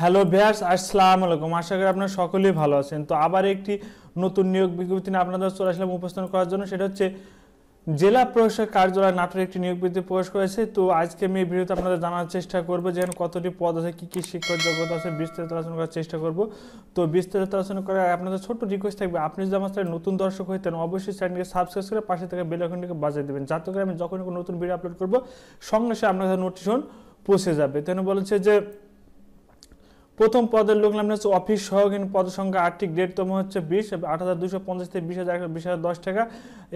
hello viewers আসসালামু আলাইকুম আশা করি আপনারা সকলেই ভালো আছেন তো আবার একটি নতুন নিয়োগ বিজ্ঞপ্তি নিয়ে আপনাদের চলে আসলাম উপস্থান করার জন্য সেটা হচ্ছে জেলা প্রশাসক কার্যালয় নাটোর একটি নিয়োগ বিজ্ঞপ্তি প্রকাশ করেছে তো আজকে আমি এই ভিডিওতে আপনাদের জানার চেষ্টা করবো যে কতটি পদ আছে কী কী শিক্ষক যোগ্যতা আছে বিস্তারিত আলোচনা করার চেষ্টা করব তো বিস্তারিত আলোচনা করার আপনাদের ছোট্ট রিকোয়েস্ট থাকবে আপনি যদি আমার নতুন দর্শক হইতেন অবশ্যই চ্যানেলকে সাবস্ক্রাইব করে পাশে থেকে বেলাখনটিকে বাজিয়ে দেবেন যাতে করে আমি যখন কোনো নতুন ভিডিও আপলোড করবো সঙ্গে সঙ্গে আপনাদের নোটিশন পৌঁছে যাবে তেন বলেছে যে প্রথম পদের লোক নাম হচ্ছে অফিস সহকারী পদ সংখ্যা আটটি গ্রেডতম হচ্ছে বিশ আট হাজার দুশো পঞ্চাশ থেকে বিশ হাজার বিশ হাজার দশ টাকা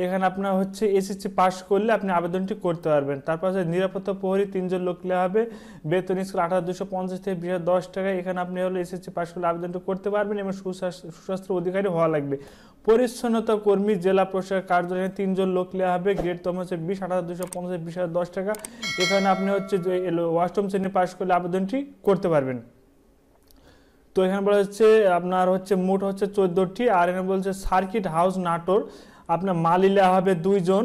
এখানে আপনার হচ্ছে এসএসসি পাস করলে আপনি আবেদনটি করতে পারবেন তারপর হচ্ছে নিরাপত্তা প্রহরী তিনজন লোক নেওয়া হবে বেতন স্কুল আট হাজার দুশো পঞ্চাশ থেকে বিশ হাজার দশ টাকা এখানে আপনি হলো এসএসসি পাস করলে আবেদনটি করতে পারবেন এবং সুস্বাস্থ্য অধিকারী হওয়া লাগবে পরিচ্ছন্নতা কর্মী জেলা প্রশাসক কার্যালয়ে তিনজন লোক নেওয়া হবে গ্রেডতম হচ্ছে বিশ আট হাজার দুশো পঞ্চাশ বিশ হাজার দশ টাকা এখানে আপনি হচ্ছে অষ্টম শ্রেণী পাস করলে আবেদনটি করতে পারবেন তো এখানে বলা হচ্ছে আপনার হচ্ছে মোট হচ্ছে চোদ্দোটি আর এখানে বলছে সার্কিট হাউস নাটোর আপনার মালিলা হবে দুইজন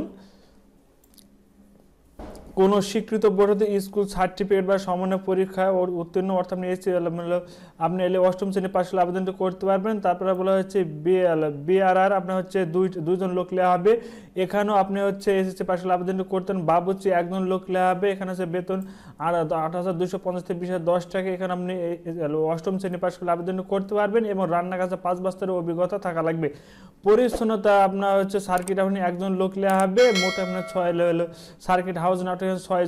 কোনো স্বীকৃত বোর্ড স্কুল সার্টিফিকেট বা সমন্বয় পরীক্ষায় উত্তীর্ণ অর্থ আপনি এসছি মানে আপনি এলে অষ্টম শ্রেণী পাশ হলে আবেদনটা করতে পারবেন তারপরে বলা হচ্ছে বিআরআর আপনার হচ্ছে দুই দুজন লোক নেওয়া হবে এখানেও আপনি হচ্ছে এসএসসি পাশের আবেদন করতেন বাব হচ্ছে একজন লোক হবে এখানে হচ্ছে বেতন আর আট হাজার দুশো পঞ্চাশ থেকে বিশ হাজার দশ টাকা এখানে আপনি অষ্টম শ্রেণী পাশ করে আবেদন করতে পারবেন এবং রান্না কাছে পাঁচ বছরের অভিজ্ঞতা থাকা লাগবে পরিচ্ছন্নতা আপনার হচ্ছে সার্কিট আপনি একজন লোক নেওয়া হবে মোট আপনার ছয় হলো সার্কিট হাউস নাটক ছয়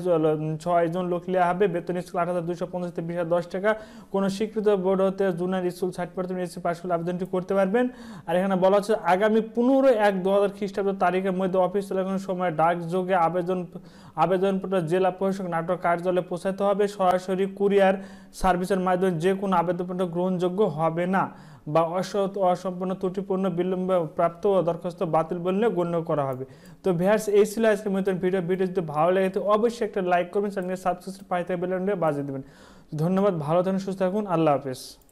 ছয়জন লোক নেওয়া হবে বেতন স্কুল আট হাজার দুশো পঞ্চাশ থেকে বিশ হাজার দশ টাকা কোনো স্বীকৃত বোর্ড হতে জুনিয়ার স্কুল ষাট পার্সেন্ট এসে পাশ করে আবেদনটি করতে পারবেন আর এখানে বলা হচ্ছে আগামী পনেরো এক দু হাজার খ্রিস্টাব্দ তারিখে মধ্যে অফিস চলাকালীন সময় ডাকযোগে আবেদন আবেদনপত্র জেলা প্রশাসক নাটক কার্যালয়ে পৌঁছাতে হবে সরাসরি কুরিয়ার সার্ভিসের মাধ্যমে যে কোনো আবেদনপত্র গ্রহণযোগ্য হবে না বা অসম্পূর্ণ ত্রুটিপূর্ণ বিলম্ব প্রাপ্ত ও দরখাস্ত বাতিল বললে গণ্য করা হবে তো ভ্যাস এই ছিল আজকের মতন ভিডিও ভিডিও যদি ভালো লাগে তো অবশ্যই একটা লাইক করবেন চ্যানেলকে সাবস্ক্রাইব পাইতে বেলে বাজিয়ে দেবেন ধন্যবাদ ভালো থাকুন সুস্থ থাকুন আল্লাহ হাফেজ